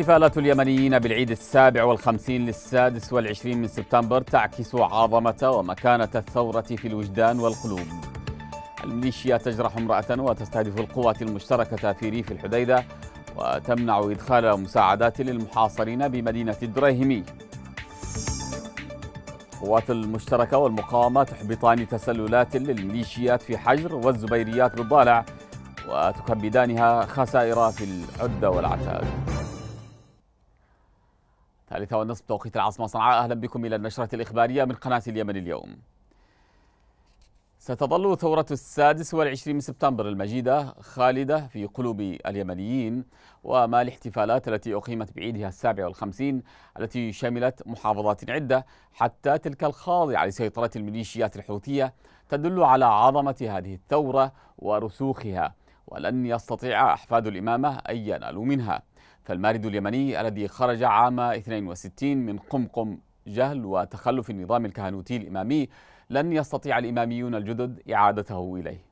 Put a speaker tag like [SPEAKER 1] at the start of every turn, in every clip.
[SPEAKER 1] احتفالات اليمنيين بالعيد السابع والخمسين للسادس والعشرين من سبتمبر تعكس عظمة ومكانة الثورة في الوجدان والقلوب الميليشيا تجرح امرأة وتستهدف القوات المشتركة في ريف الحديدة وتمنع إدخال مساعدات للمحاصرين بمدينة الدريهمي القوات المشتركة والمقاومة تحبطان تسللات للميليشيات في حجر والزبيريات بالضالع وتكبدانها خسائر في العدة والعتاد ثالثة والنصف توقيت العاصمة صنعاء أهلا بكم إلى النشرة الإخبارية من قناة اليمن اليوم ستظل ثورة السادس والعشرين من سبتمبر المجيدة خالدة في قلوب اليمنيين وما الاحتفالات التي أقيمت بعيدها السابع والخمسين التي شملت محافظات عدة حتى تلك الخاضعة لسيطرة الميليشيات الحوثية تدل على عظمة هذه الثورة ورسوخها ولن يستطيع أحفاد الإمامة أن ينالوا منها فالمارد اليمني الذي خرج عام 62 من قمقم جهل وتخلف النظام الكهنوتي الإمامي لن يستطيع الإماميون الجدد إعادته إليه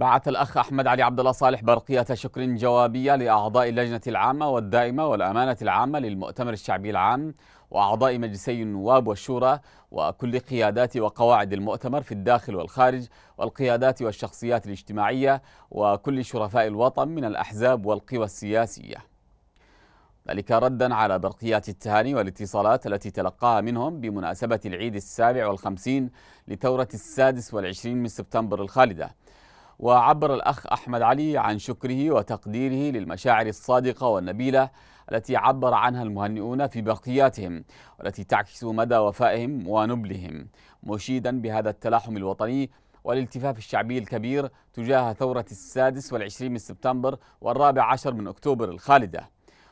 [SPEAKER 1] بعث الأخ أحمد علي عبد الله صالح برقية شكر جوابية لأعضاء اللجنة العامة والدائمة والأمانة العامة للمؤتمر الشعبي العام وأعضاء مجلسي النواب والشورى وكل قيادات وقواعد المؤتمر في الداخل والخارج والقيادات والشخصيات الاجتماعية وكل شرفاء الوطن من الأحزاب والقوى السياسية ذلك ردا على برقيات التهاني والاتصالات التي تلقاها منهم بمناسبة العيد السابع والخمسين لثورة السادس والعشرين من سبتمبر الخالدة وعبر الأخ أحمد علي عن شكره وتقديره للمشاعر الصادقة والنبيلة التي عبر عنها المهنئون في بقياتهم والتي تعكس مدى وفائهم ونبلهم مشيدا بهذا التلاحم الوطني والالتفاف الشعبي الكبير تجاه ثورة السادس والعشرين من سبتمبر والرابع عشر من أكتوبر الخالدة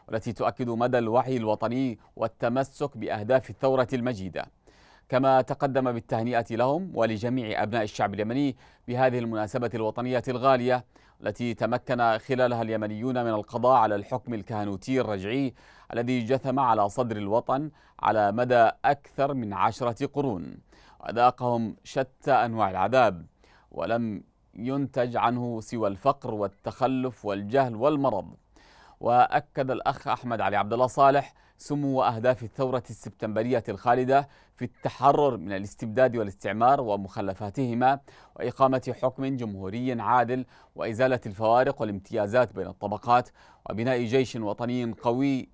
[SPEAKER 1] والتي تؤكد مدى الوعي الوطني والتمسك بأهداف الثورة المجيدة كما تقدم بالتهنئة لهم ولجميع أبناء الشعب اليمني بهذه المناسبة الوطنية الغالية التي تمكن خلالها اليمنيون من القضاء على الحكم الكهنوتي الرجعي الذي جثم على صدر الوطن على مدى أكثر من عشرة قرون وذاقهم شتى أنواع العذاب ولم ينتج عنه سوى الفقر والتخلف والجهل والمرض وأكد الأخ أحمد علي عبد الله صالح سمو أهداف الثورة السبتمبرية الخالدة في التحرر من الاستبداد والاستعمار ومخلفاتهما وإقامة حكم جمهوري عادل وإزالة الفوارق والامتيازات بين الطبقات وبناء جيش وطني قوي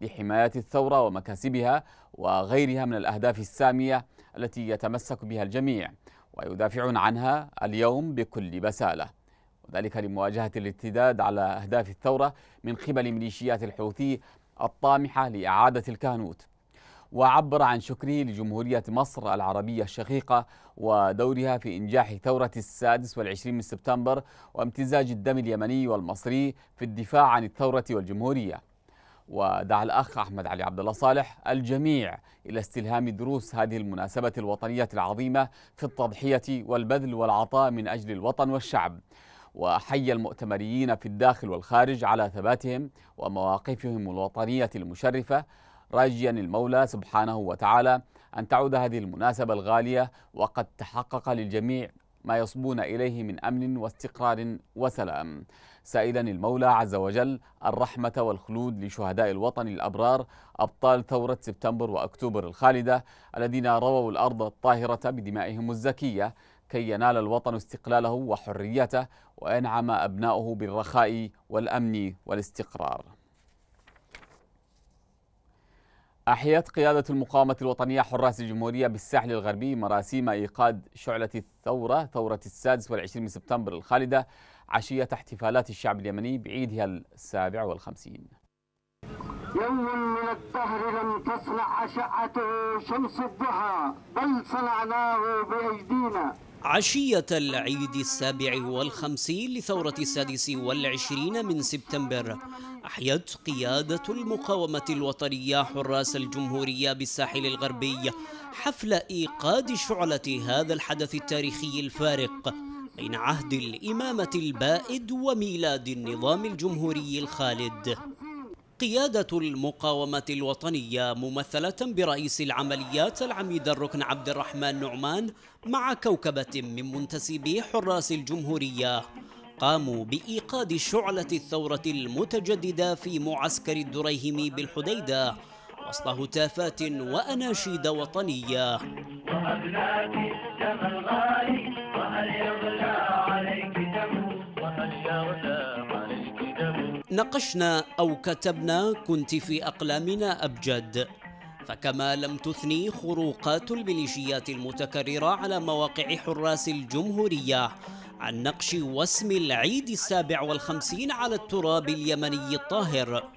[SPEAKER 1] لحماية الثورة ومكاسبها وغيرها من الأهداف السامية التي يتمسك بها الجميع ويدافعون عنها اليوم بكل بساله وذلك لمواجهة الارتداد على أهداف الثورة من قبل ميليشيات الحوثي الطامحة لإعادة الكهنوت وعبر عن شكره لجمهورية مصر العربية الشقيقة ودورها في إنجاح ثورة السادس والعشرين من سبتمبر وامتزاج الدم اليمني والمصري في الدفاع عن الثورة والجمهورية ودعا الأخ أحمد علي عبد الله صالح الجميع إلى استلهام دروس هذه المناسبة الوطنية العظيمة في التضحية والبذل والعطاء من أجل الوطن والشعب وحي المؤتمريين في الداخل والخارج على ثباتهم ومواقفهم الوطنية المشرفة راجيا المولى سبحانه وتعالى أن تعود هذه المناسبة الغالية وقد تحقق للجميع ما يصبون إليه من أمن واستقرار وسلام سائلا المولى عز وجل الرحمة والخلود لشهداء الوطن الأبرار أبطال ثورة سبتمبر وأكتوبر الخالدة الذين رووا الأرض الطاهرة بدمائهم الزكية كي ينال الوطن استقلاله وحريته وينعم أبناؤه بالرخاء والأمن والاستقرار أحيت قيادة المقاومة الوطنية حراس الجمهورية بالساحل الغربي مراسيم إيقاد شعلة الثورة ثورة السادس والعشرين من سبتمبر الخالدة عشية احتفالات الشعب اليمني بعيدها السابع والخمسين
[SPEAKER 2] يوم من الدهر لم تصنع أشعته شمس الضحى بل صنعناه بأيدينا
[SPEAKER 3] عشية العيد السابع والخمسين لثورة السادس والعشرين من سبتمبر أحيت قيادة المقاومة الوطنية حراس الجمهورية بالساحل الغربي حفل إيقاد شعلة هذا الحدث التاريخي الفارق بين عهد الإمامة البائد وميلاد النظام الجمهوري الخالد قيادة المقاومة الوطنية ممثلة برئيس العمليات العميد الركن عبد الرحمن نعمان مع كوكبة من منتسبي حراس الجمهورية قاموا بإيقاد شعلة الثورة المتجددة في معسكر الدريهم بالحديدة وسط هتافات وأناشيد وطنية نقشنا أو كتبنا كنت في أقلامنا أبجد فكما لم تثني خروقات الميليشيات المتكررة على مواقع حراس الجمهورية عن نقش واسم العيد السابع والخمسين على التراب اليمني الطاهر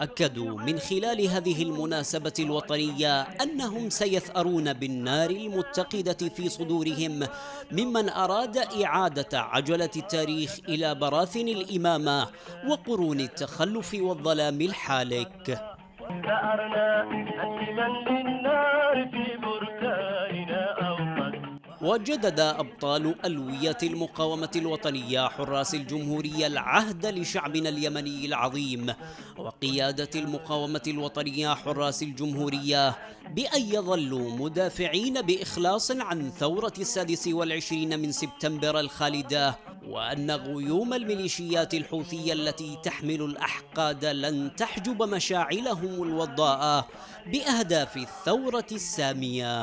[SPEAKER 3] أكدوا من خلال هذه المناسبة الوطنية أنهم سيثأرون بالنار المتقدة في صدورهم ممن أراد إعادة عجلة التاريخ إلى براثن الإمامة وقرون التخلف والظلام الحالك في وجدد أبطال ألوية المقاومة الوطنية حراس الجمهورية العهد لشعبنا اليمني العظيم وقيادة المقاومة الوطنية حراس الجمهورية بأن يظلوا مدافعين بإخلاص عن ثورة السادس والعشرين من سبتمبر الخالدة وان غيوم الميليشيات الحوثيه التي تحمل الاحقاد لن تحجب مشاعلهم الوضاء باهداف الثوره
[SPEAKER 1] الساميه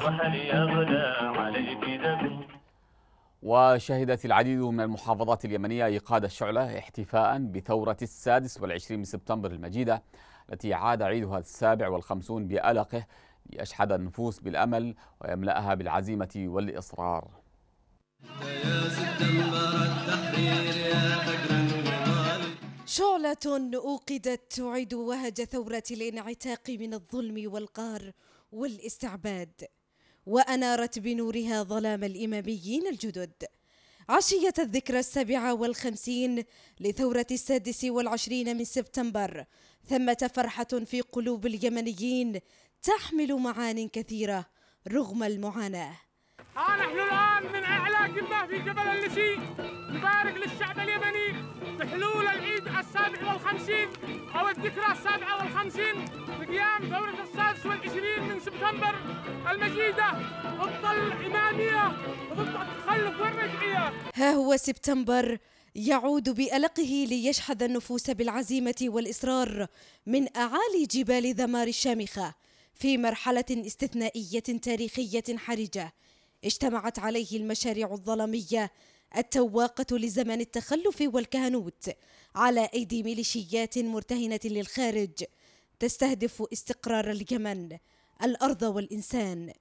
[SPEAKER 1] وشهدت العديد من المحافظات اليمنية إيقاد الشعلة احتفاء بثورة السادس والعشرين من سبتمبر المجيدة التي عاد عيدها السابع والخمسون بألقه ليشحد النفوس بالأمل ويملأها بالعزيمة والإصرار
[SPEAKER 4] يا فجر النضال شعلة أوقدت تعيد وهج ثورة الانعتاق من الظلم والقهر والاستعباد وأنارت بنورها ظلام الإماميين الجدد عشية الذكرى السابعة والخمسين لثورة السادس والعشرين من سبتمبر ثمة فرحة في قلوب اليمنيين تحمل معان كثيرة رغم المعاناة
[SPEAKER 2] ها نحن الآن من أعلى قمة في جبل اللسي نبارك للشعب اليمني بحلول العيد السابع والخمسين أو الذكرى السابعة والخمسين بقيام ثورة السادس والعشرين من سبتمبر المجيدة ضد الإمامية وضد التخلف والرجعية
[SPEAKER 4] ها هو سبتمبر يعود بألقه ليشحذ النفوس بالعزيمة والإصرار من أعالي جبال ذمار الشامخة في مرحلة استثنائية تاريخية حرجة اجتمعت عليه المشاريع الظلمية التواقة لزمن التخلف والكهنوت على أيدي ميليشيات مرتهنة للخارج تستهدف استقرار اليمن الأرض والإنسان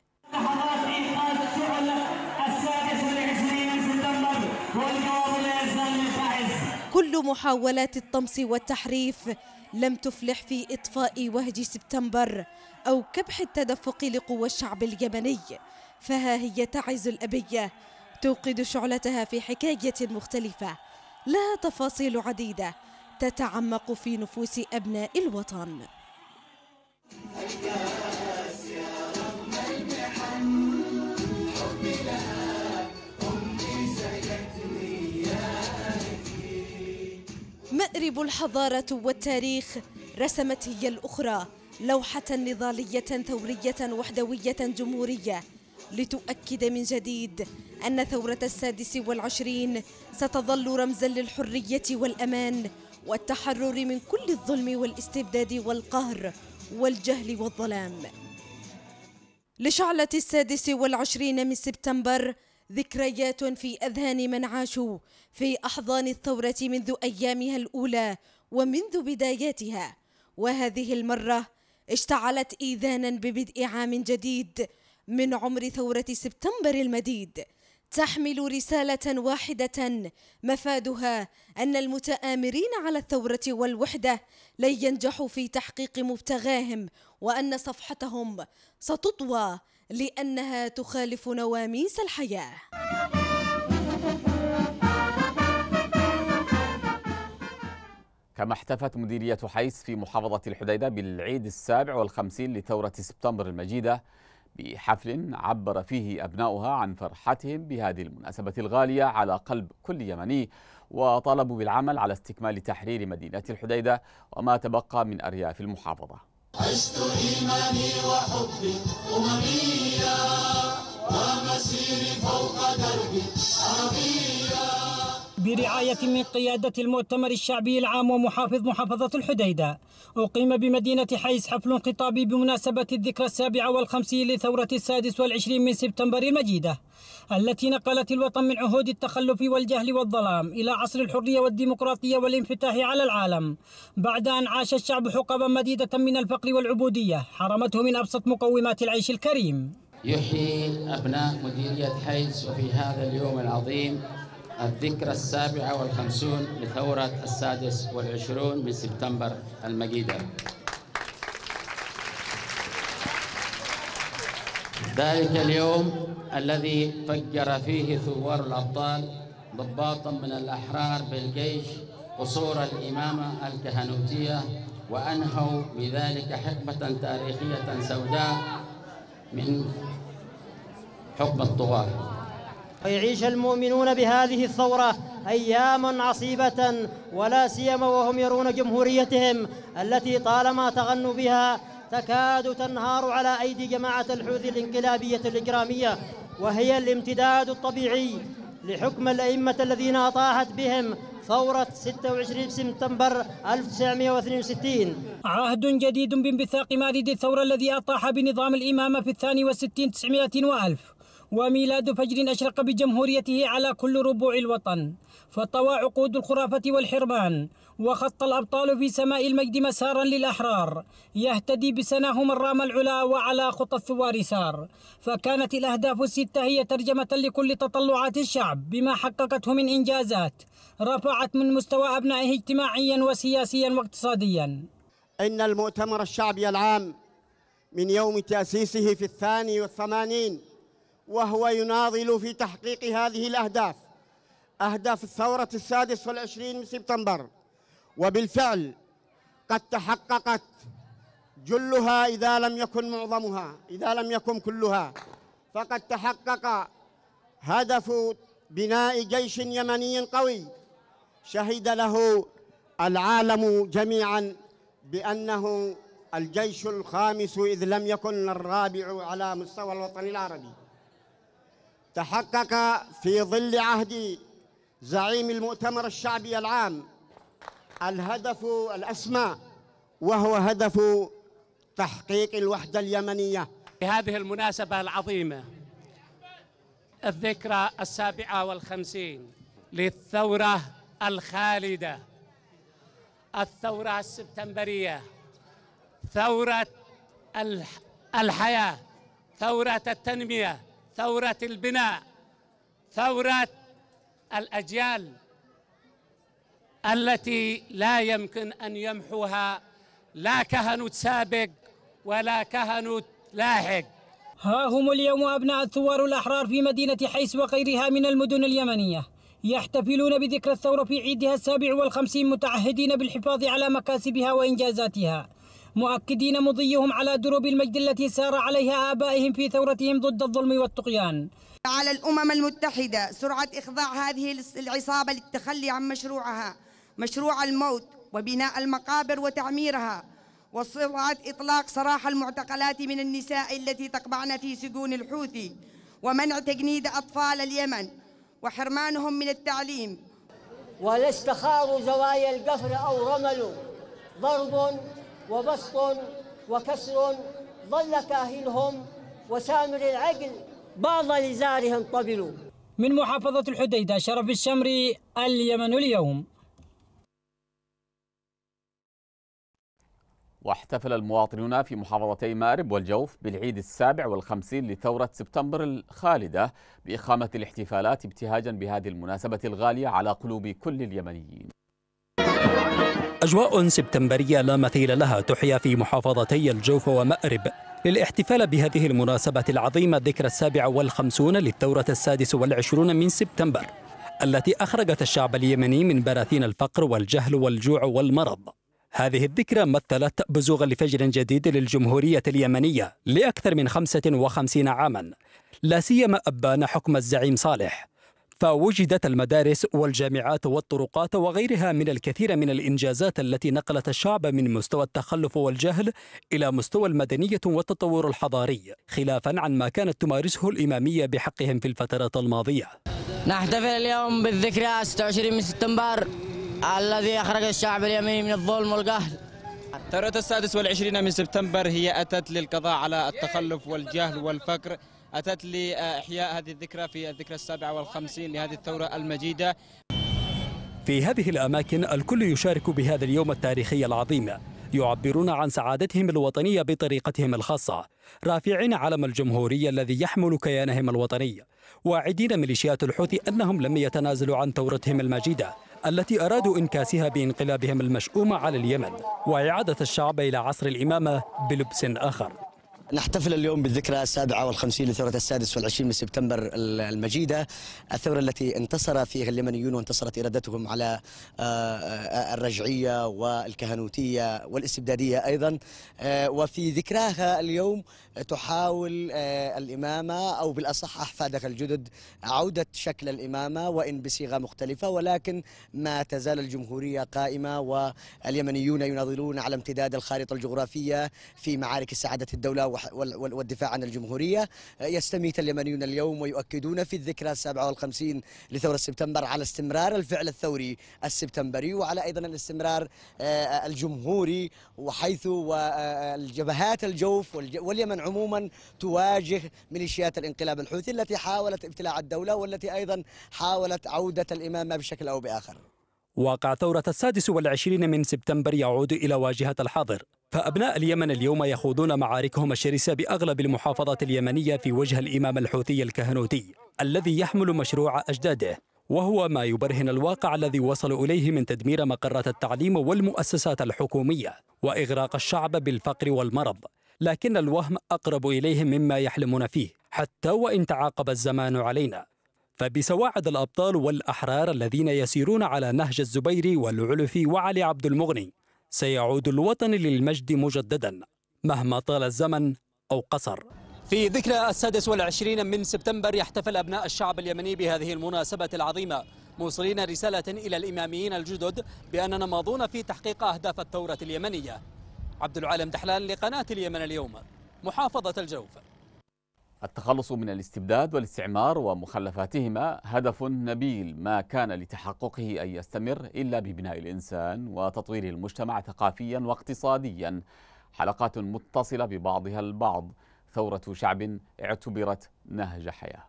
[SPEAKER 4] كل محاولات الطمس والتحريف لم تفلح في إطفاء وهج سبتمبر أو كبح التدفق لقوى الشعب اليمني فها هي تعز الأبية توقد شعلتها في حكاية مختلفة لها تفاصيل عديدة تتعمق في نفوس أبناء الوطن مأرب الحضارة والتاريخ رسمت هي الأخرى لوحة نضالية ثورية وحدوية جمهورية لتؤكد من جديد أن ثورة السادس والعشرين ستظل رمزا للحرية والأمان والتحرر من كل الظلم والاستبداد والقهر والجهل والظلام لشعلة السادس والعشرين من سبتمبر ذكريات في أذهان من عاشوا في أحضان الثورة منذ أيامها الأولى ومنذ بداياتها وهذه المرة اشتعلت إيذانا ببدء عام جديد من عمر ثورة سبتمبر المديد تحمل رسالة واحدة مفادها أن المتآمرين على الثورة والوحدة لن ينجحوا في تحقيق مبتغاهم وأن صفحتهم ستطوى لأنها تخالف نواميس الحياة
[SPEAKER 1] كما احتفت مديرية حيس في محافظة الحديدة بالعيد السابع والخمسين لثورة سبتمبر المجيدة بحفل عبر فيه أبناؤها عن فرحتهم بهذه المناسبة الغالية على قلب كل يمني وطالبوا بالعمل على استكمال تحرير مدينة الحديدة وما تبقى من أرياف المحافظة
[SPEAKER 2] عشت إيماني وحبي أممية ومسيري فوق دربي عربية
[SPEAKER 5] برعاية من قيادة المؤتمر الشعبي العام ومحافظ محافظة الحديدة أقيم بمدينة حيس حفل خطابي بمناسبة الذكرى السابعة والخمسين لثورة السادس والعشرين من سبتمبر المجيدة التي نقلت الوطن من عهود التخلف والجهل والظلام إلى عصر الحرية والديمقراطية والانفتاح على العالم بعد أن عاش الشعب حقبا مديدة من الفقر والعبودية حرمته من أبسط مقومات العيش الكريم
[SPEAKER 1] يحيي أبناء مديرية حيس وفي هذا اليوم العظيم الذكرى السابعة والخمسون لثورة السادس والعشرون من سبتمبر المجيدة ذلك اليوم الذي فجر فيه ثوار الأبطال
[SPEAKER 6] ضباطا من الأحرار بالجيش قصور الإمامة الكهنوتية وأنهوا بذلك حقبة تاريخية سوداء من
[SPEAKER 5] حكم
[SPEAKER 1] الطغاة
[SPEAKER 5] فيعيش المؤمنون بهذه الثورة أياما عصيبة ولا سيما وهم يرون جمهوريتهم التي طالما تغنوا بها تكاد تنهار على أيدي جماعة الحوثي الانقلابية الإجرامية وهي الامتداد الطبيعي لحكم الأئمة الذين أطاحت بهم ثورة 26 سبتمبر 1962 عهد جديد بانبثاق مارد الثورة الذي أطاح بنظام الإمامة في الثاني والستين تسعمائة وألف وميلاد فجر أشرق بجمهوريته على كل ربوع الوطن فطوى عقود الخرافة والحرمان وخط الأبطال في سماء المجد مسارا للأحرار يهتدي بسناهم الرام العلا وعلى خطى الثوار سار فكانت الأهداف الستة هي ترجمة لكل تطلعات الشعب بما حققته من إنجازات رفعت من مستوى أبنائه اجتماعيا وسياسيا واقتصاديا
[SPEAKER 3] إن المؤتمر الشعبي العام من يوم تأسيسه في الثاني والثمانين وهو يناضل في تحقيق هذه الأهداف أهداف الثورة السادس والعشرين من سبتمبر وبالفعل قد تحققت جلها إذا لم يكن معظمها إذا لم يكن كلها فقد تحقق هدف بناء جيش يمني قوي شهد له العالم جميعا بأنه الجيش الخامس إذ لم يكن الرابع على مستوى
[SPEAKER 2] الوطن العربي
[SPEAKER 3] تحقق في ظل عهد زعيم المؤتمر الشعبي العام الهدف الأسمى وهو هدف تحقيق الوحدة اليمنية
[SPEAKER 7] بهذه المناسبة العظيمة الذكرى السابعة والخمسين للثورة الخالدة الثورة السبتمبرية ثورة الحياة ثورة التنمية ثورة البناء ثورة الأجيال التي لا يمكن أن يمحوها لا كهنوت سابق ولا كهنوت لاحق ها
[SPEAKER 5] هم اليوم أبناء الثوار الأحرار في مدينة حيس وغيرها من المدن اليمنية يحتفلون بذكرى الثورة في عيدها السابع والخمسين متعهدين بالحفاظ على مكاسبها وإنجازاتها مؤكدين مضيهم على دروب المجد التي سار عليها آبائهم في ثورتهم ضد الظلم والطغيان على الأمم المتحدة سرعة إخضاع هذه العصابة للتخلي عن مشروعها مشروع الموت وبناء المقابر وتعميرها وسرعة إطلاق سراح المعتقلات من النساء التي تقبعن في سجون الحوثي ومنع تجنيد أطفال اليمن وحرمانهم من التعليم ولا استخاروا زوايا القفر أو رملوا ضرب وبسط وكسر ظل كاهلهم وسامر العقل بعض لزارهم طبلوا من محافظة الحديدة شرف الشمري اليمن اليوم
[SPEAKER 1] واحتفل المواطنون في محافظتي مارب والجوف بالعيد السابع والخمسين لثورة سبتمبر الخالدة بإقامة الاحتفالات ابتهاجا بهذه المناسبة الغالية على قلوب كل اليمنيين
[SPEAKER 8] أجواء سبتمبرية لا مثيل لها تحيا في محافظتي الجوف ومأرب للاحتفال بهذه المناسبة العظيمة ذكرى السابع والخمسون للثورة السادس والعشرون من سبتمبر التي أخرجت الشعب اليمني من براثين الفقر والجهل والجوع والمرض هذه الذكرى مثلت بزوغا لفجر جديد للجمهورية اليمنية لأكثر من 55 عاما لا سيما أبان حكم الزعيم صالح فوجدت المدارس والجامعات والطرقات وغيرها من الكثير من الإنجازات التي نقلت الشعب من مستوى التخلف والجهل إلى مستوى المدنية والتطور الحضاري خلافا عن ما كانت تمارسه الإمامية بحقهم في الفترات الماضية
[SPEAKER 5] نحتفل اليوم بالذكرى 26 من سبتمبر الذي أخرج الشعب اليمني من الظلم والقهر
[SPEAKER 1] ثورة السادس والعشرين من سبتمبر هي أتت للقضاء على التخلف والجهل والفقر أتت لإحياء هذه الذكرى في الذكرى السابعة والخمسين لهذه الثورة المجيدة
[SPEAKER 8] في هذه الأماكن الكل يشارك بهذا اليوم التاريخي العظيم يعبرون عن سعادتهم الوطنية بطريقتهم الخاصة رافعين علم الجمهورية الذي يحمل كيانهم الوطني واعدين ميليشيات الحوثي أنهم لم يتنازلوا عن ثورتهم المجيدة التي أرادوا إنكاسها بانقلابهم المشؤوم على اليمن وإعادة الشعب إلى عصر الإمامة بلبس آخر
[SPEAKER 9] نحتفل اليوم بالذكرى السابعة والخمسين لثورة السادس والعشرين من سبتمبر المجيدة الثورة التي انتصر فيها اليمنيون وانتصرت إرادتهم على آه، آه، الرجعية والكهنوتية والاستبدادية أيضا آه، وفي ذكراها اليوم تحاول الإمامة أو بالأصح أحفادها الجدد عودة شكل الإمامة وإن بصيغة مختلفة ولكن ما تزال الجمهورية قائمة واليمنيون يناضلون على امتداد الخارطة الجغرافية في معارك استعادة الدولة والدفاع عن الجمهورية يستميت اليمنيون اليوم ويؤكدون في الذكرى السابعة والخمسين لثورة سبتمبر على استمرار الفعل الثوري السبتمبري وعلى أيضا الاستمرار آه، الجمهوري وحيث آه، الجبهات الجوف واليمن عموما تواجه ميليشيات الانقلاب الحوثي التي حاولت ابتلاع الدولة والتي أيضا حاولت عودة الإمامة
[SPEAKER 8] بشكل أو بآخر واقع ثورة السادس والعشرين من سبتمبر يعود إلى واجهة الحاضر فأبناء اليمن اليوم يخوضون معاركهم الشرسة بأغلب المحافظات اليمنية في وجه الإمام الحوثي الكهنوتي الذي يحمل مشروع أجداده وهو ما يبرهن الواقع الذي وصلوا إليه من تدمير مقرات التعليم والمؤسسات الحكومية وإغراق الشعب بالفقر والمرض لكن الوهم أقرب إليهم مما يحلمون فيه حتى وإن تعاقب الزمان علينا فبسواعد الأبطال والأحرار الذين يسيرون على نهج الزبير والعلفي وعلي عبد المغني سيعود الوطن للمجد مجددا مهما طال الزمن أو قصر في ذكرى السادس والعشرين من سبتمبر يحتفل أبناء الشعب اليمني بهذه المناسبة العظيمة موصلين رسالة إلى الإماميين الجدد بأننا ماضون في تحقيق أهداف الثورة اليمنية عبد العالم دحلان لقناة اليمن اليوم محافظة الجوف
[SPEAKER 1] التخلص من الاستبداد والاستعمار ومخلفاتهما هدف نبيل ما كان لتحققه أن يستمر إلا ببناء الإنسان وتطوير المجتمع ثقافيا واقتصاديا حلقات متصلة ببعضها البعض ثورة شعب اعتبرت نهج حياة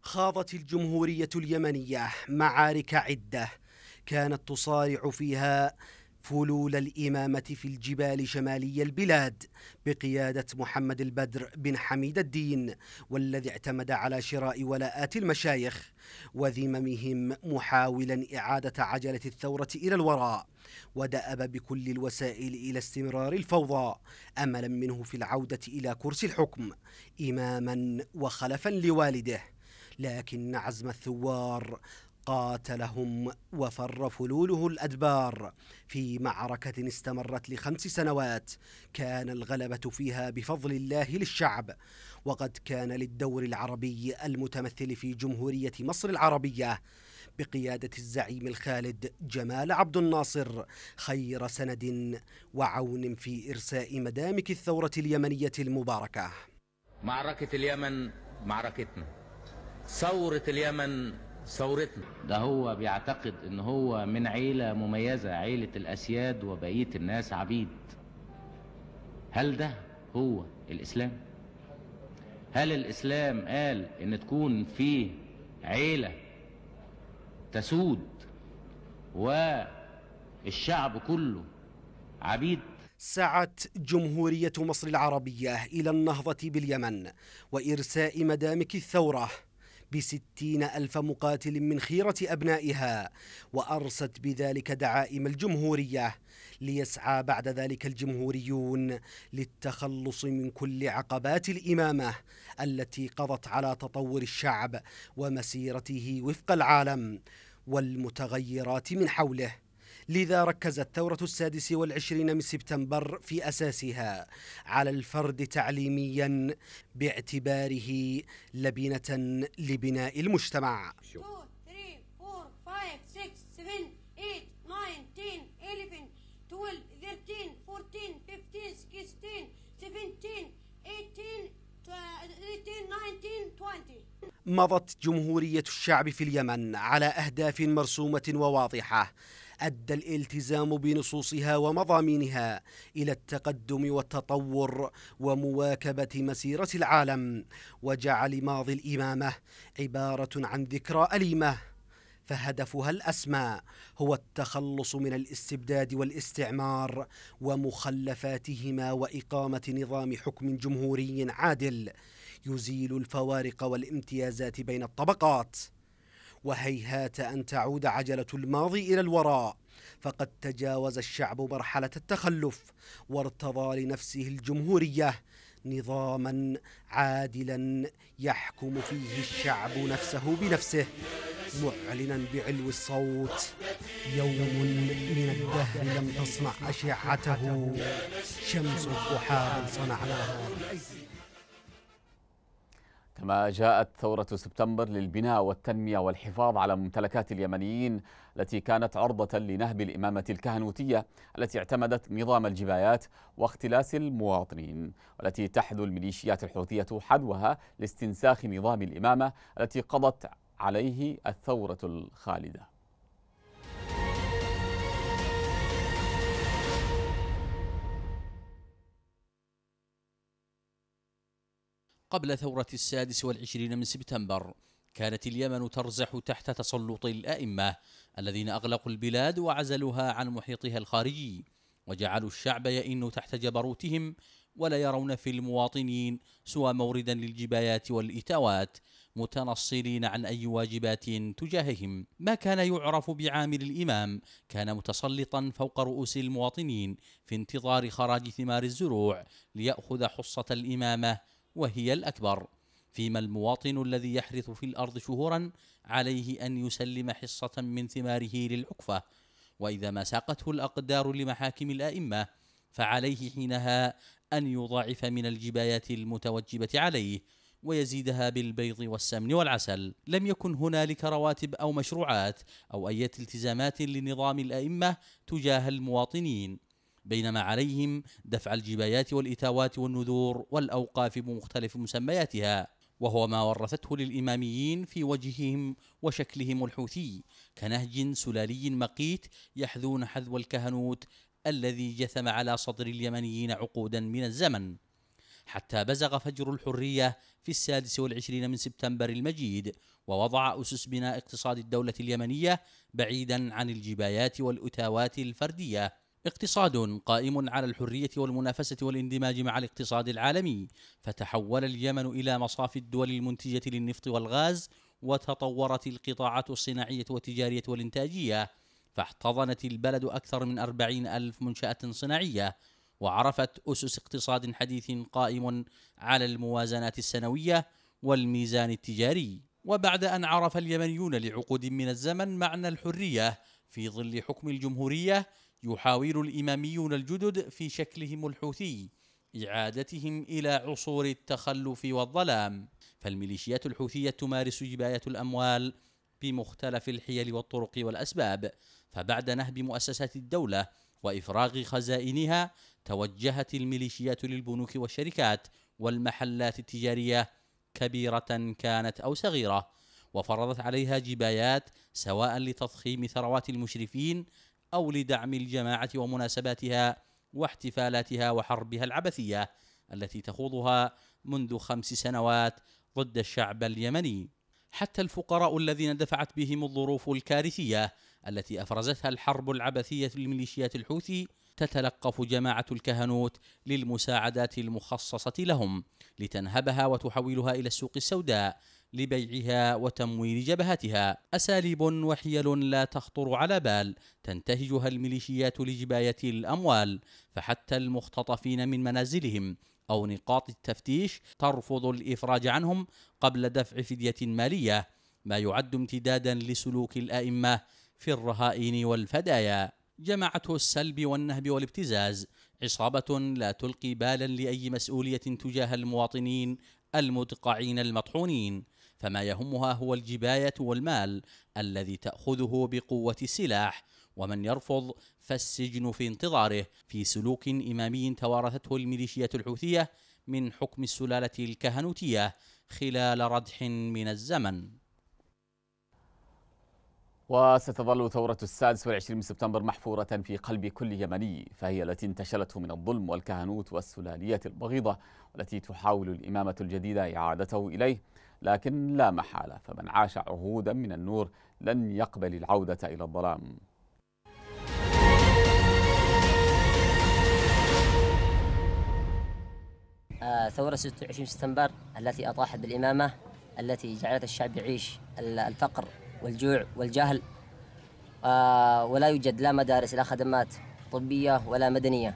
[SPEAKER 7] خاضت الجمهورية اليمنية معارك عدة كانت تصارع فيها فلول الإمامة في الجبال شمالي البلاد بقيادة محمد البدر بن حميد الدين والذي اعتمد على شراء ولاءات المشايخ وذممهم محاولا إعادة عجلة الثورة إلى الوراء ودأب بكل الوسائل إلى استمرار الفوضى أملا منه في العودة إلى كرسي الحكم إماما وخلفا لوالده لكن عزم الثوار قاتلهم وفر فلوله الأدبار في معركة استمرت لخمس سنوات كان الغلبة فيها بفضل الله للشعب وقد كان للدور العربي المتمثل في جمهورية مصر العربية بقيادة الزعيم الخالد جمال عبد الناصر خير سند وعون في إرساء مدامك الثورة اليمنية المباركة
[SPEAKER 6] معركة اليمن معركتنا ثورة اليمن ثورتنا ده هو بيعتقد ان هو من عيلة مميزة عيلة الاسياد وبقية الناس عبيد هل ده هو الاسلام هل الاسلام قال ان تكون فيه عيلة تسود والشعب
[SPEAKER 7] كله عبيد سعت جمهورية مصر العربية إلى النهضة باليمن وإرساء مدامك الثورة بستين ألف مقاتل من خيرة أبنائها وأرست بذلك دعائم الجمهورية ليسعى بعد ذلك الجمهوريون للتخلص من كل عقبات الإمامة التي قضت على تطور الشعب ومسيرته وفق العالم والمتغيرات من حوله لذا ركزت ثورة السادس والعشرين من سبتمبر في أساسها على الفرد تعليميا باعتباره لبنة لبناء المجتمع مضت جمهورية الشعب في اليمن على أهداف مرسومة وواضحة أدى الالتزام بنصوصها ومضامينها إلى التقدم والتطور ومواكبة مسيرة العالم وجعل ماضي الإمامة عبارة عن ذكرى أليمة فهدفها الأسمى هو التخلص من الاستبداد والاستعمار ومخلفاتهما وإقامة نظام حكم جمهوري عادل يزيل الفوارق والامتيازات بين الطبقات وهيهات أن تعود عجلة الماضي إلى الوراء فقد تجاوز الشعب مرحلة التخلف وارتضى لنفسه الجمهورية نظاما عادلا يحكم فيه الشعب نفسه بنفسه معلنا بعلو الصوت يوم من الدهر لم تصنع أشعته شمس الضحى صنعناها
[SPEAKER 1] كما جاءت ثورة سبتمبر للبناء والتنمية والحفاظ على ممتلكات اليمنيين التي كانت عرضة لنهب الإمامة الكهنوتية التي اعتمدت نظام الجبايات واختلاس المواطنين والتي تحذو الميليشيات الحوثية حذوها لاستنساخ نظام الإمامة التي قضت عليه الثورة الخالدة
[SPEAKER 6] قبل ثورة السادس والعشرين من سبتمبر كانت اليمن ترزح تحت تسلط الأئمة الذين أغلقوا البلاد وعزلوها عن محيطها الخارجي وجعلوا الشعب يئن تحت جبروتهم ولا يرون في المواطنين سوى موردا للجبايات والإتاوات متنصلين عن أي واجبات تجاههم ما كان يعرف بعامل الإمام كان متسلطا فوق رؤوس المواطنين في انتظار خراج ثمار الزروع ليأخذ حصة الإمامة وهي الأكبر فيما المواطن الذي يحرث في الأرض شهورا عليه أن يسلم حصة من ثماره للعكفة وإذا ما ساقته الأقدار لمحاكم الأئمة فعليه حينها أن يضاعف من الجبايات المتوجبة عليه ويزيدها بالبيض والسمن والعسل لم يكن هنالك رواتب أو مشروعات أو أي التزامات لنظام الأئمة تجاه المواطنين بينما عليهم دفع الجبايات والإتاوات والنذور والأوقاف بمختلف مسمياتها وهو ما ورثته للإماميين في وجههم وشكلهم الحوثي كنهج سلالي مقيت يحذون حذو الكهنوت الذي جثم على صدر اليمنيين عقودا من الزمن حتى بزغ فجر الحرية في السادس والعشرين من سبتمبر المجيد ووضع أسس بناء اقتصاد الدولة اليمنية بعيدا عن الجبايات والأتاوات الفردية اقتصاد قائم على الحرية والمنافسة والاندماج مع الاقتصاد العالمي فتحول اليمن إلى مصاف الدول المنتجة للنفط والغاز وتطورت القطاعات الصناعية والتجارية والإنتاجية فاحتضنت البلد أكثر من أربعين ألف منشأة صناعية وعرفت أسس اقتصاد حديث قائم على الموازنات السنوية والميزان التجاري وبعد أن عرف اليمنيون لعقود من الزمن معنى الحرية في ظل حكم الجمهورية يحاول الإماميون الجدد في شكلهم الحوثي إعادتهم إلى عصور التخلف والظلام فالميليشيات الحوثية تمارس جباية الأموال بمختلف الحيل والطرق والأسباب فبعد نهب مؤسسات الدولة وإفراغ خزائنها توجهت الميليشيات للبنوك والشركات والمحلات التجارية كبيرة كانت أو صغيرة وفرضت عليها جبايات سواء لتضخيم ثروات المشرفين أو لدعم الجماعة ومناسباتها واحتفالاتها وحربها العبثية التي تخوضها منذ خمس سنوات ضد الشعب اليمني حتى الفقراء الذين دفعت بهم الظروف الكارثية التي أفرزتها الحرب العبثية للميليشيات الحوثي تتلقف جماعة الكهنوت للمساعدات المخصصة لهم لتنهبها وتحولها إلى السوق السوداء لبيعها وتمويل جبهتها اساليب وحيل لا تخطر على بال تنتهجها الميليشيات لجبايه الاموال فحتى المختطفين من منازلهم او نقاط التفتيش ترفض الافراج عنهم قبل دفع فديه ماليه ما يعد امتدادا لسلوك الائمه في الرهائن والفدايا جماعة السلب والنهب والابتزاز عصابه لا تلقي بالا لاي مسؤوليه تجاه المواطنين المدقعين المطحونين فما يهمها هو الجبايه والمال الذي تاخذه بقوه السلاح ومن يرفض فالسجن في انتظاره في سلوك امامي توارثته الميليشيات الحوثيه من حكم السلاله الكهنوتيه خلال ردح من الزمن
[SPEAKER 1] وستظل ثورة السادس والعشرين من سبتمبر محفورة في قلب كل يمني فهي التي انتشلته من الظلم والكهنوت والسلالية البغيضة والتي تحاول الإمامة الجديدة إعادته إليه لكن لا محالة فمن عاش عهودا من النور لن يقبل العودة إلى الظلام
[SPEAKER 7] آه، ثورة 26 سبتمبر التي أطاحت بالإمامة التي جعلت الشعب يعيش الفقر والجوع والجهل آه، ولا يوجد لا مدارس لا خدمات طبية ولا مدنية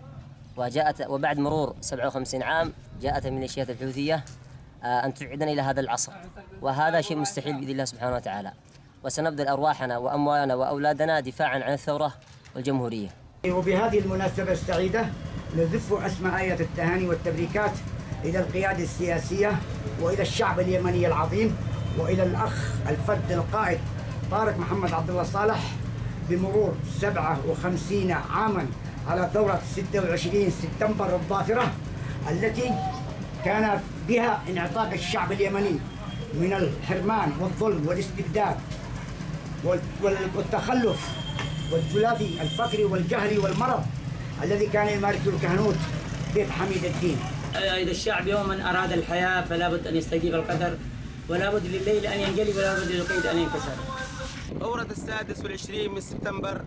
[SPEAKER 7] وجاءت وبعد مرور 57 عام جاءت الميليشيات الحوثية آه، أن تعيدنا إلى هذا العصر وهذا شيء مستحيل بإذن الله سبحانه وتعالى وسنبذل أرواحنا وأموالنا وأولادنا دفاعا عن الثورة والجمهورية
[SPEAKER 3] وبهذه المناسبة السعيدة نزف أسماء آية التهاني والتبريكات إلى القيادة السياسية وإلى الشعب اليمني العظيم وإلى الأخ الفرد القائد طارق محمد عبد الله صالح بمرور 57 عاما على ثورة 26 سبتمبر الظافرة التي كان بها انعطاف الشعب اليمني من الحرمان والظلم والاستبداد والتخلف والثلاثي الفقري والجهري والمرض الذي كان يمارسه الكهنوت بيت حميد الدين إذا الشعب يوما أراد الحياة فلا بد أن يستجيب القدر ولا بد لليل أن ينقلب
[SPEAKER 5] ولا بد للقيد أن ينكسر
[SPEAKER 10] ثورة السادس والعشرين من سبتمبر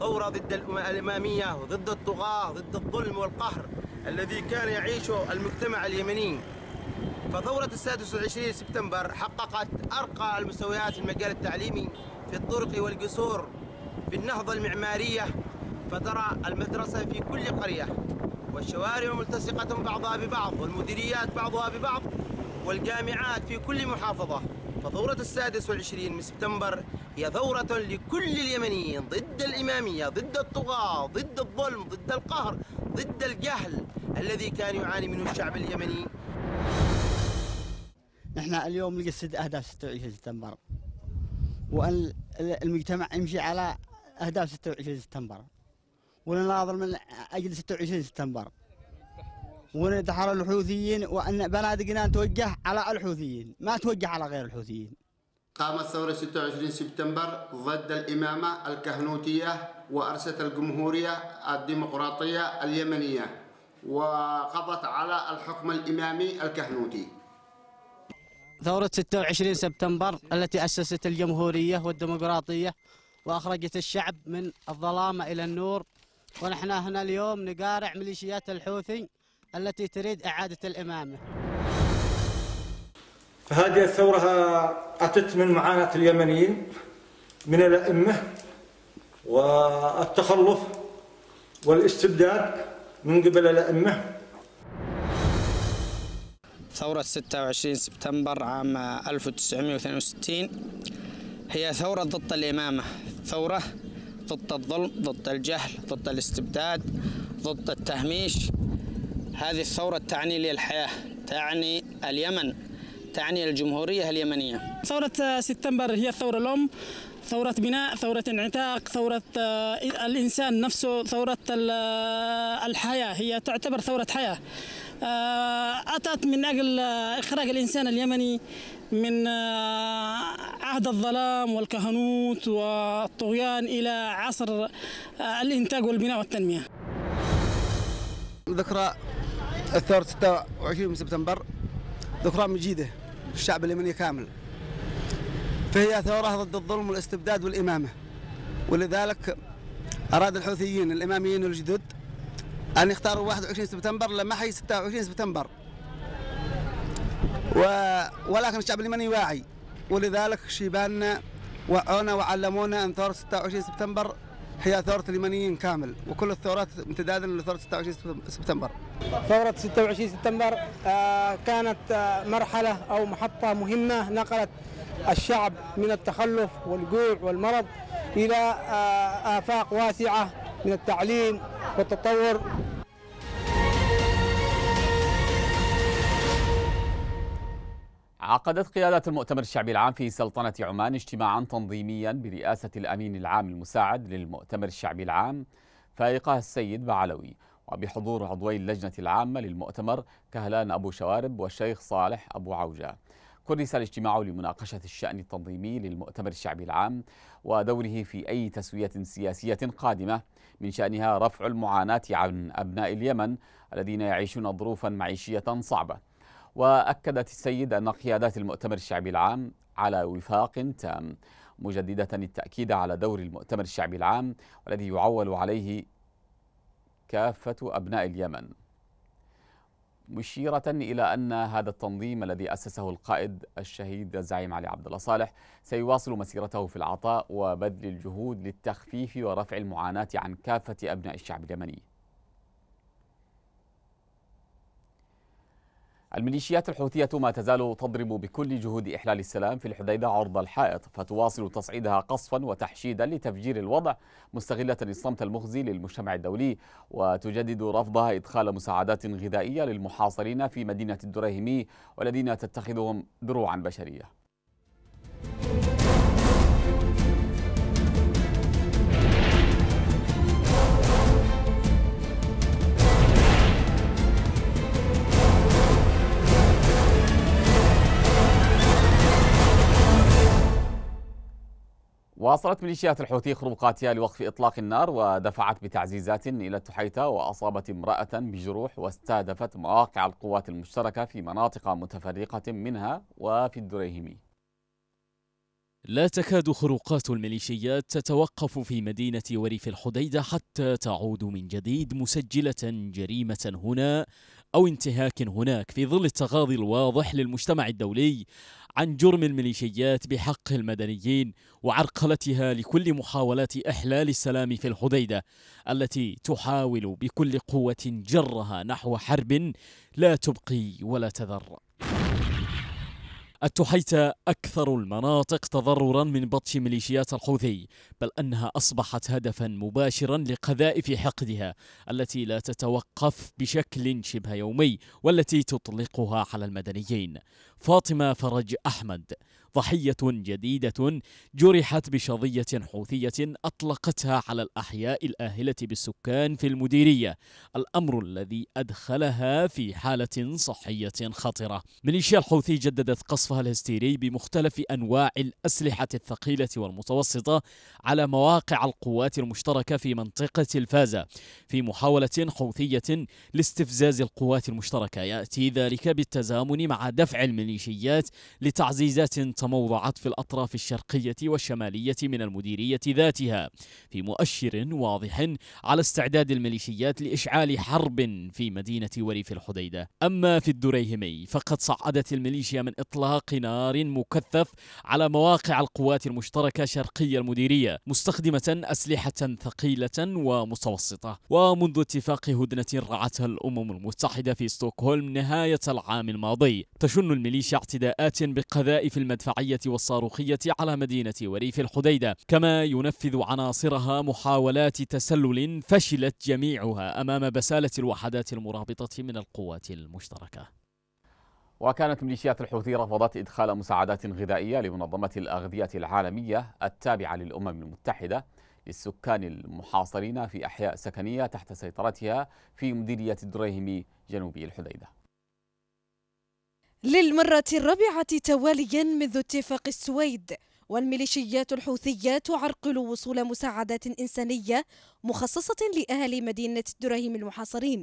[SPEAKER 10] ثورة ضد الإمامية وضد الطغاة ضد الظلم والقهر الذي كان يعيشه المجتمع اليمني فثورة السادس والعشرين سبتمبر حققت أرقى المستويات في المجال التعليمي في الطرق والقصور في النهضة المعمارية فترى المدرسة في كل قرية والشوارع ملتصقة بعضها ببعض والمديريات بعضها ببعض والجامعات في كل محافظة فثورة السادس والعشرين من سبتمبر هي ثورة لكل اليمنيين ضد الإمامية ضد الطغاة ضد الظلم ضد القهر ضد الجهل الذي كان يعاني
[SPEAKER 4] منه الشعب اليمني
[SPEAKER 10] نحن اليوم نجسد أهداف 26 سبتمبر وأن المجتمع يمشي على أهداف 26 سبتمبر ونناظر من أجل 26 سبتمبر ونتحرر الحوثيين وأن بنادقنا نتوجه على الحوثيين ما توجه على غير الحوثيين
[SPEAKER 7] قامت ثورة 26 سبتمبر ضد الإمامة الكهنوتية وأرست الجمهورية الديمقراطية اليمنية وقضت على الحكم الإمامي الكهنوتي
[SPEAKER 11] ثورة 26 سبتمبر التي أسست الجمهورية والديمقراطية وأخرجت الشعب من الظلام إلى النور ونحن هنا اليوم نقارع ميليشيات الحوثي التي تريد إعادة الإمامة
[SPEAKER 4] فهذه الثورة أتت من معاناة اليمنيين من الأئمة والتخلف والاستبداد من قبل الأئمة
[SPEAKER 11] ثورة 26 سبتمبر عام 1962 هي ثورة ضد الإمامة ثورة ضد الظلم ضد الجهل ضد الاستبداد ضد التهميش هذه الثورة تعني لي الحياة تعني اليمن تعني الجمهورية اليمنية
[SPEAKER 5] ثورة سبتمبر هي الثورة الأم ثورة بناء ثورة انعتاق ثورة آه، الإنسان نفسه ثورة آه، الحياة هي تعتبر ثورة حياة آه، أتت من أجل إخراج الإنسان اليمني من عهد الظلام والكهنوت والطغيان إلى عصر
[SPEAKER 7] الإنتاج والبناء والتنمية ذكرى الثورة 26 من سبتمبر ذكرى مجيدة للشعب اليمني كامل فهي ثورة ضد الظلم والاستبداد والإمامة ولذلك أراد الحوثيين الإماميين الجدد أن يختاروا 21 سبتمبر لما حي 26 سبتمبر و... ولكن الشعب اليمني واعي ولذلك شيباننا وعونا وعلمونا أن ثورة 26 سبتمبر هي ثوره اليمنيين كامل وكل الثورات امتدادا لثوره 26 سبتمبر.
[SPEAKER 10] ثوره 26 سبتمبر آه، كانت آه، مرحله او محطه مهمه نقلت الشعب من التخلف والجوع والمرض الى آه، افاق واسعه
[SPEAKER 7] من التعليم والتطور
[SPEAKER 1] عقدت قيادة المؤتمر الشعبي العام في سلطنة عمان اجتماعا تنظيميا برئاسة الأمين العام المساعد للمؤتمر الشعبي العام فائقة السيد بعلوي وبحضور عضوي اللجنة العامة للمؤتمر كهلان أبو شوارب والشيخ صالح أبو عوجة كرس الاجتماع لمناقشة الشأن التنظيمي للمؤتمر الشعبي العام ودوره في أي تسوية سياسية قادمة من شأنها رفع المعاناة عن أبناء اليمن الذين يعيشون ظروفا معيشية صعبة وأكدت السيدة أن قيادات المؤتمر الشعبي العام على وفاق تام مجددة التأكيد على دور المؤتمر الشعبي العام والذي يعول عليه كافة أبناء اليمن مشيرة إلى أن هذا التنظيم الذي أسسه القائد الشهيد الزعيم علي عبد الله صالح سيواصل مسيرته في العطاء وبذل الجهود للتخفيف ورفع المعاناة عن كافة أبناء الشعب اليمني الميليشيات الحوثية ما تزال تضرب بكل جهود إحلال السلام في الحديدة عرض الحائط فتواصل تصعيدها قصفا وتحشيدا لتفجير الوضع مستغلة الصمت المخزي للمجتمع الدولي وتجدد رفضها إدخال مساعدات غذائية للمحاصرين في مدينة الدريهمي والذين تتخذهم دروعا بشرية واصلت ميليشيات الحوثي خروقاتها لوقف إطلاق النار ودفعت بتعزيزات إلى التحيتا وأصابت امرأة بجروح واستهدفت مواقع القوات المشتركة في مناطق متفرقة منها وفي الدريهمي
[SPEAKER 9] لا تكاد خروقات الميليشيات تتوقف في مدينة وريف الحديدة حتى تعود من جديد مسجلة جريمة هنا أو انتهاك هناك في ظل التغاضي الواضح للمجتمع الدولي عن جرم الميليشيات بحق المدنيين وعرقلتها لكل محاولات إحلال السلام في الحديدة التي تحاول بكل قوة جرها نحو حرب لا تبقي ولا تذر التحيت أكثر المناطق تضررا من بطش ميليشيات الحوثي بل أنها أصبحت هدفا مباشرا لقذائف حقدها التي لا تتوقف بشكل شبه يومي والتي تطلقها على المدنيين فاطمة فرج أحمد ضحية جديدة جرحت بشظية حوثية أطلقتها على الأحياء الآهلة بالسكان في المديرية الأمر الذي أدخلها في حالة صحية خطرة ميليشيا الحوثي جددت قصفها الهستيري بمختلف أنواع الأسلحة الثقيلة والمتوسطة على مواقع القوات المشتركة في منطقة الفازة في محاولة حوثية لاستفزاز القوات المشتركة يأتي ذلك بالتزامن مع دفع الميليشيا الميليشيات لتعزيزات تموضعت في الأطراف الشرقية والشمالية من المديرية ذاتها في مؤشر واضح على استعداد الميليشيات لإشعال حرب في مدينة وريف الحديدة أما في الدريهمي فقد صعدت الميليشيا من إطلاق نار مكثف على مواقع القوات المشتركة شرقي المديرية مستخدمة أسلحة ثقيلة ومتوسطة ومنذ اتفاق هدنة رعتها الأمم المتحدة في ستوكهولم نهاية العام الماضي تشن الميليشيا جيش اعتداءات بقذائف المدفعية والصاروخية على مدينة وريف الحديدة كما ينفذ عناصرها محاولات تسلل فشلت جميعها أمام بسالة الوحدات المرابطة من القوات المشتركة
[SPEAKER 1] وكانت ميليشيات الحوثي رفضت إدخال مساعدات غذائية لمنظمة الأغذية العالمية التابعة للأمم المتحدة للسكان المحاصرين في أحياء سكنية تحت سيطرتها في مديرية الدريهمي جنوبي الحديدة
[SPEAKER 4] للمرة الرابعة تواليا منذ اتفاق السويد والميليشيات الحوثية تعرقل وصول مساعدات إنسانية مخصصة لأهل مدينة الدرهم المحاصرين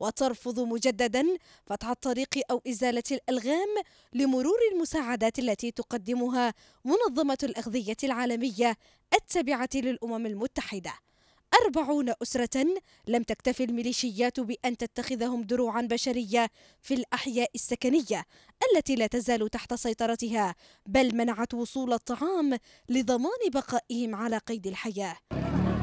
[SPEAKER 4] وترفض مجددا فتح الطريق أو إزالة الألغام لمرور المساعدات التي تقدمها منظمة الأغذية العالمية التابعة للأمم المتحدة أربعون أسرة لم تكتف الميليشيات بأن تتخذهم دروعا بشرية في الأحياء السكنية التي لا تزال تحت سيطرتها بل منعت وصول الطعام لضمان بقائهم على قيد الحياة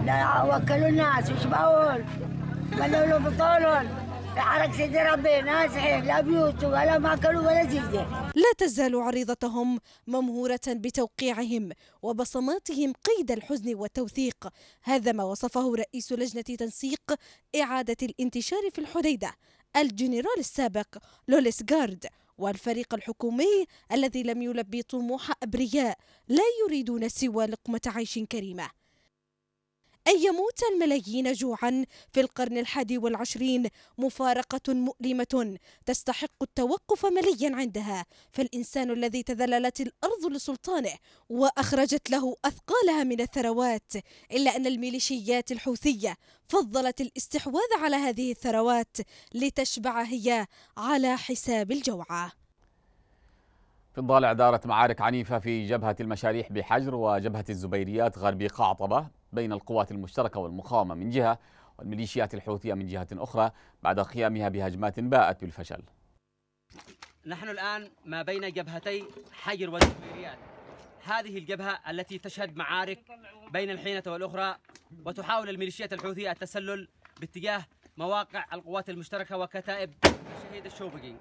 [SPEAKER 4] لا وكلوا الناس وش بقول بطولهم عرق سيدي ربي ناس لا بيوت ولا ماكل ولا جلده لا تزال عريضتهم ممهورة بتوقيعهم وبصماتهم قيد الحزن والتوثيق هذا ما وصفه رئيس لجنة تنسيق إعادة الانتشار في الحديدة الجنرال السابق لوليس جارد والفريق الحكومي الذي لم يلبي طموح أبرياء لا يريدون سوى لقمة عيش كريمة أن يموت الملايين جوعا في القرن الحادي والعشرين مفارقة مؤلمة تستحق التوقف مليا عندها فالإنسان الذي تذللت الأرض لسلطانه وأخرجت له أثقالها من الثروات إلا أن الميليشيات الحوثية فضلت الاستحواذ على هذه الثروات لتشبع هي على حساب الجوعة
[SPEAKER 1] في الضالع دارت معارك عنيفة في جبهة المشاريح بحجر وجبهة الزبيريات غربي قعطبة بين القوات المشتركة والمقاومة من جهة والميليشيات الحوثية من جهة أخرى بعد قيامها بهجمات باءت بالفشل
[SPEAKER 11] نحن الآن ما بين جبهتي حجر والزبيريات هذه الجبهة التي تشهد معارك بين الحينة والأخرى وتحاول الميليشيات الحوثية التسلل باتجاه مواقع القوات المشتركة وكتائب الشهيد الشوبقي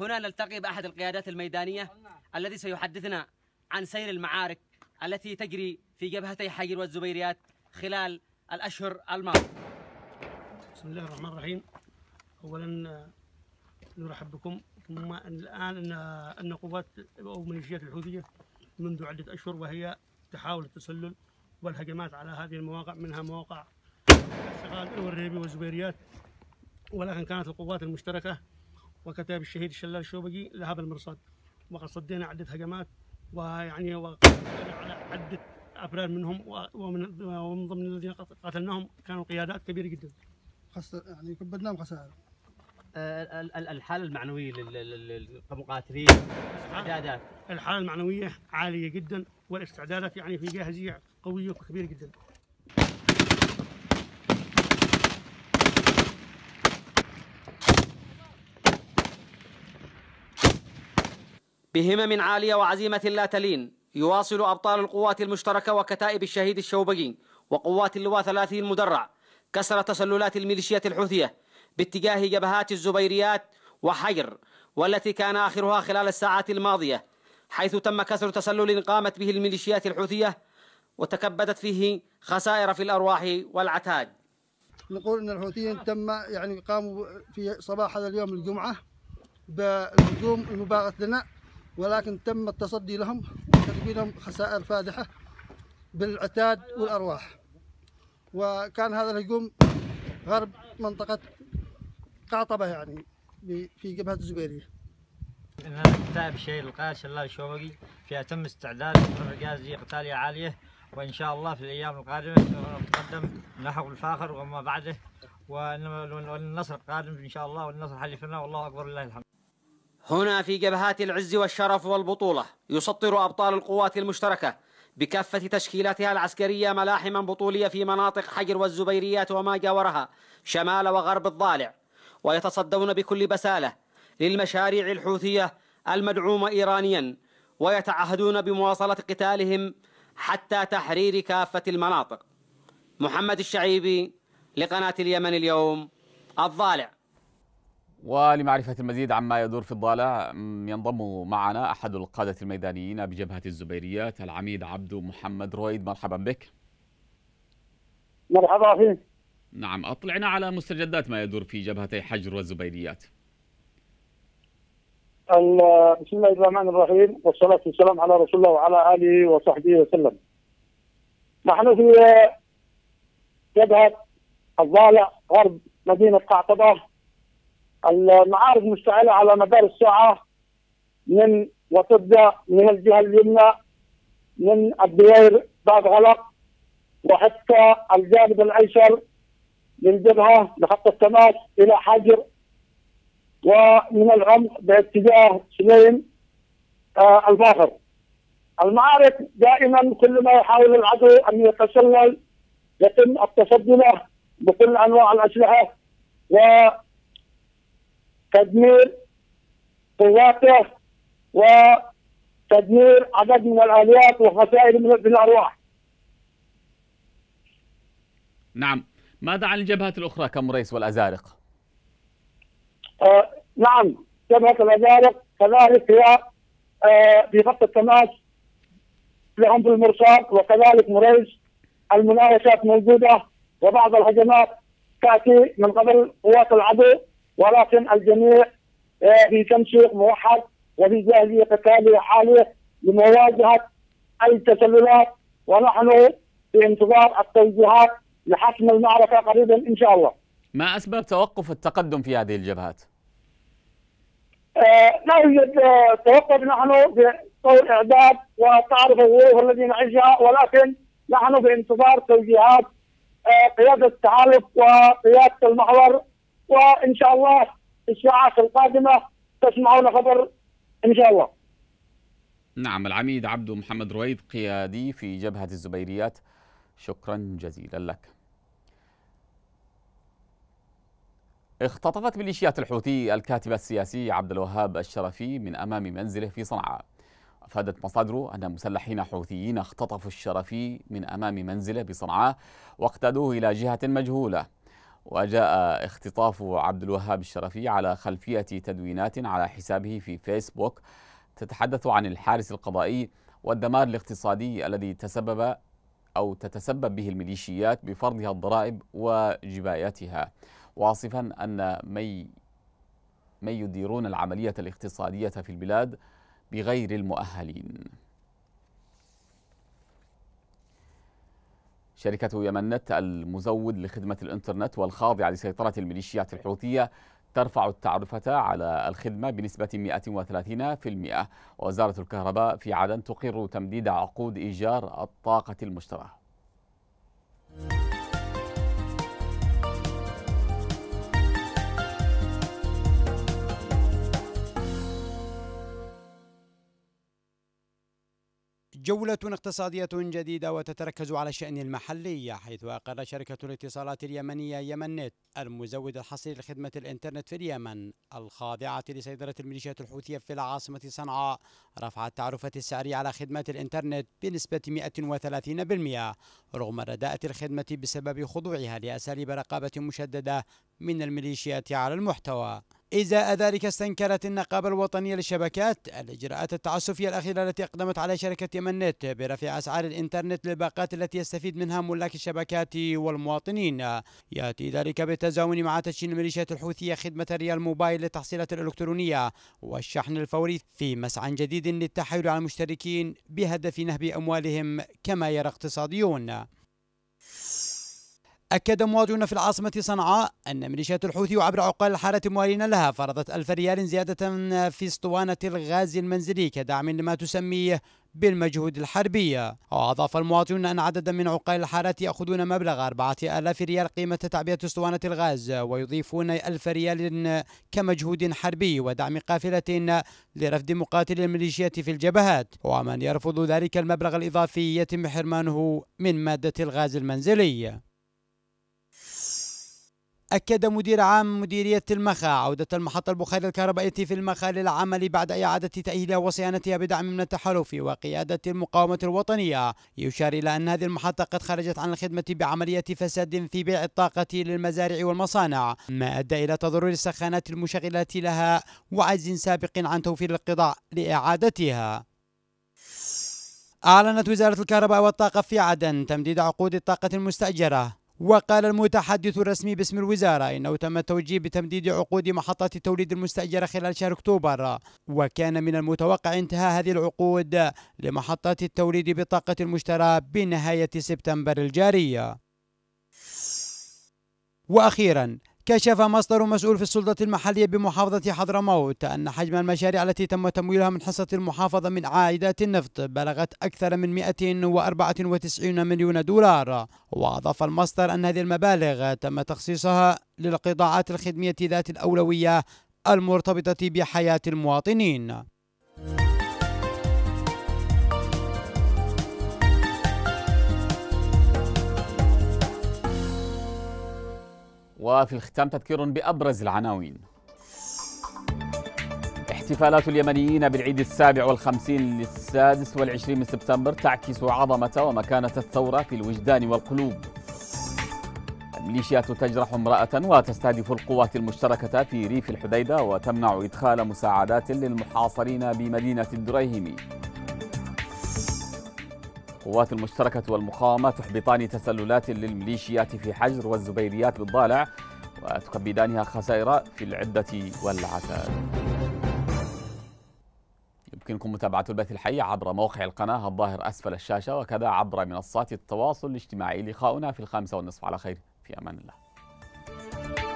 [SPEAKER 11] هنا نلتقي بأحد القيادات الميدانية الذي سيحدثنا عن سير المعارك التي تجري في جبهتي حجر والزبيريات خلال الأشهر الماضية
[SPEAKER 7] بسم الله الرحمن الرحيم أولا آه، نرحب بكم ثم الآن أن آه، أن قوات أو ميليشيات الحوثية منذ عدة أشهر وهي تحاول التسلل والهجمات على هذه المواقع منها مواقع الشغال والريبي والزبيريات ولكن كانت القوات المشتركة وكتاب الشهيد الشلال الشوبجي لهذا المرصاد وقد صدينا عدة هجمات ويعني وقد على عدة أبرار منهم ومن ومن ضمن الذين قتلناهم كانوا قيادات كبيرة جدا خاصة يعني كبدناهم خسائر الحالة
[SPEAKER 11] المعنوية للمقاتلين استعدادات الحالة المعنوية عالية
[SPEAKER 7] جدا والاستعدادات يعني في جاهزية قوية وكبيرة جدا
[SPEAKER 11] بهمم عالية وعزيمة لا تلين يواصل أبطال القوات المشتركة وكتائب الشهيد الشوبجي وقوات اللواء 30 المدرع كسر تسللات الميليشيات الحوثية باتجاه جبهات الزبيريات وحجر والتي كان آخرها خلال الساعات الماضية حيث تم كسر تسلل قامت به الميليشيات الحوثية وتكبدت فيه خسائر في الأرواح والعتاد
[SPEAKER 7] نقول أن الحوثيين تم يعني قاموا في صباح هذا اليوم الجمعة بالهجوم المباغت لنا ولكن تم التصدي لهم لهم خسائر فادحة بالعتاد والأرواح وكان هذا الهجوم غرب منطقة قعطبة يعني في جبهة الزبيرية
[SPEAKER 11] إن تعب شيء القائد الله الشوقي في أتم استعداد للرجال قتالية عالية وإن شاء الله في الأيام القادمة نتقدم نحو الفاخر وما بعده والنصر قادم إن شاء الله والنصر حليفنا والله أكبر لله الحمد هنا في جبهات العز والشرف والبطولة يسطر أبطال القوات المشتركة بكافة تشكيلاتها العسكرية ملاحما بطولية في مناطق حجر والزبيريات وما جاورها شمال وغرب الضالع ويتصدون بكل بسالة للمشاريع الحوثية المدعومة إيرانيا ويتعهدون بمواصلة قتالهم حتى تحرير كافة المناطق محمد الشعيبي لقناة اليمن اليوم الضالع
[SPEAKER 1] ولمعرفة المزيد عما يدور في الضالة ينضم معنا أحد القادة الميدانيين بجبهة الزبيريات العميد عبد محمد رويد مرحبا بك
[SPEAKER 2] مرحبا فيك
[SPEAKER 1] نعم أطلعنا على مستجدات ما يدور في جبهتي حجر والزبيريات
[SPEAKER 2] بسم الله الرحمن الرحيم والصلاة والسلام على رسول الله وعلى آله وصحبه وسلم نحن في جبهة الضالة غرب مدينة قعطبة المعارض مشتعله على مدار الساعه من وتبدا من الجهه اليمنى من الدوير بعد غلق وحتى الجانب الايسر من جبهة لخط التماس الى حجر ومن العمق باتجاه سليم آه الباخر. المعارك دائما كلما يحاول العدو ان يتسلل يتم التصدي له بكل انواع الاسلحه و تدمير قواته وتدمير عدد من الآليات وخسائر من الأرواح
[SPEAKER 1] نعم ماذا عن الجبهات الأخرى كمريس والأزارق؟
[SPEAKER 2] آه نعم جبهة الأزارق كذلك هي آه في خط التماس لعنف المرصاد وكذلك مريس المناوشات موجودة وبعض الهجمات تأتي من قبل قوات العدو ولكن الجميع آه، في تنسيق موحد وفي جاهزية قتالية حالية لمواجهة أي تسللات ونحن في انتظار التوجيهات لحسم المعركة قريبا إن شاء الله
[SPEAKER 1] ما أسباب توقف التقدم في هذه الجبهات؟
[SPEAKER 2] آه لا يوجد آه توقف نحن بطور إعداد وتعرف الظروف التي نعيشها ولكن نحن في انتظار توجيهات آه قيادة التحالف وقيادة المحور وان شاء الله في الساعات القادمه تسمعون خبر ان شاء الله.
[SPEAKER 1] نعم العميد عبد محمد رويد قيادي في جبهه الزبيريات شكرا جزيلا لك. اختطفت ميليشيات الحوثي الكاتب السياسي عبد الوهاب الشرفي من امام منزله في صنعاء. افادت مصادره ان مسلحين حوثيين اختطفوا الشرفي من امام منزله بصنعاء واقتادوه الى جهه مجهوله. وجاء اختطاف عبد الوهاب الشرفي على خلفية تدوينات على حسابه في فيسبوك تتحدث عن الحارس القضائي والدمار الاقتصادي الذي تسبب أو تتسبب به الميليشيات بفرضها الضرائب وجبايتها واصفا أن من من يديرون العملية الاقتصادية في البلاد بغير المؤهلين شركة يمنت المزود لخدمة الإنترنت والخاضعة لسيطرة الميليشيات الحوثية ترفع التعرفة على الخدمة بنسبة 130% وزارة الكهرباء في عدن تقر تمديد عقود إيجار الطاقة المشتراة.
[SPEAKER 10] جولة اقتصادية جديدة وتتركز على الشأن المحلي حيث أقر شركة الاتصالات اليمنية يمنت المزود الحصري لخدمة الإنترنت في اليمن الخاضعة لسيطرة الميليشيات الحوثية في العاصمة صنعاء رفع التعرفة السعرية على خدمة الإنترنت بنسبة 130% رغم رداءة الخدمة بسبب خضوعها لأساليب رقابة مشددة من الميليشيات على المحتوى إزاء ذلك استنكرت النقابة الوطنية للشبكات الإجراءات التعسفية الأخيرة التي أقدمت على شركة يمن نت برفع أسعار الإنترنت للباقات التي يستفيد منها ملاك الشبكات والمواطنين يأتي ذلك بالتزامن مع تشين الميليشيات الحوثية خدمة ريال موبايل للتحصيلات الإلكترونية والشحن الفوري في مسعى جديد للتحايل على المشتركين بهدف نهب أموالهم كما يرى اقتصاديون أكد مواطنون في العاصمة صنعاء أن ميليشيات الحوثي وعبر عقال الحارة موالين لها فرضت ألف ريال زيادة في اسطوانة الغاز المنزلي كدعم لما تسميه بالمجهود الحربي وأضاف المواطنون أن عددا من عقال الحارات يأخذون مبلغ 4000 ريال قيمة تعبئة اسطوانة الغاز ويضيفون 1000 ريال كمجهود حربي ودعم قافلة لرفد مقاتل الميليشيات في الجبهات ومن يرفض ذلك المبلغ الإضافي يتم حرمانه من مادة الغاز المنزلي أكد مدير عام مديرية المخا عودة المحطة البخارية الكهربائية في المخا للعمل بعد إعادة تأهيلها وصيانتها بدعم من التحالف وقيادة المقاومة الوطنية يشار إلى أن هذه المحطة قد خرجت عن الخدمة بعملية فساد في بيع الطاقة للمزارع والمصانع ما أدى إلى تضرر السخانات المشغلة لها وعجز سابق عن توفير القطع لإعادتها أعلنت وزارة الكهرباء والطاقة في عدن تمديد عقود الطاقة المستأجرة وقال المتحدث الرسمي باسم الوزارة إنه تم التوجيه بتمديد عقود محطات التوليد المستأجرة خلال شهر أكتوبر وكان من المتوقع انتهاء هذه العقود لمحطات التوليد بطاقة المشترى بنهاية سبتمبر الجارية وأخيرا كشف مصدر مسؤول في السلطة المحلية بمحافظة حضرموت أن حجم المشاريع التي تم تمويلها من حصة المحافظة من عائدات النفط بلغت أكثر من 194 مليون دولار وأضاف المصدر أن هذه المبالغ تم تخصيصها للقطاعات الخدمية ذات الأولوية المرتبطة بحياة المواطنين
[SPEAKER 1] وفي الختام تذكير بأبرز العناوين احتفالات اليمنيين بالعيد السابع والخمسين للسادس والعشرين من سبتمبر تعكس عظمة ومكانة الثورة في الوجدان والقلوب الميليشيات تجرح امرأة وتستهدف القوات المشتركة في ريف الحديدة وتمنع إدخال مساعدات للمحاصرين بمدينة الدريهمي القوات المشتركة والمقاومة تحبطان تسللات للميليشيات في حجر والزبيريات بالضالع وتكبدانها خسائر في العدة والعتاد يمكنكم متابعة البث الحي عبر موقع القناة الظاهر أسفل الشاشة وكذا عبر منصات التواصل الاجتماعي لقاؤنا في الخامسة والنصف على خير في أمان الله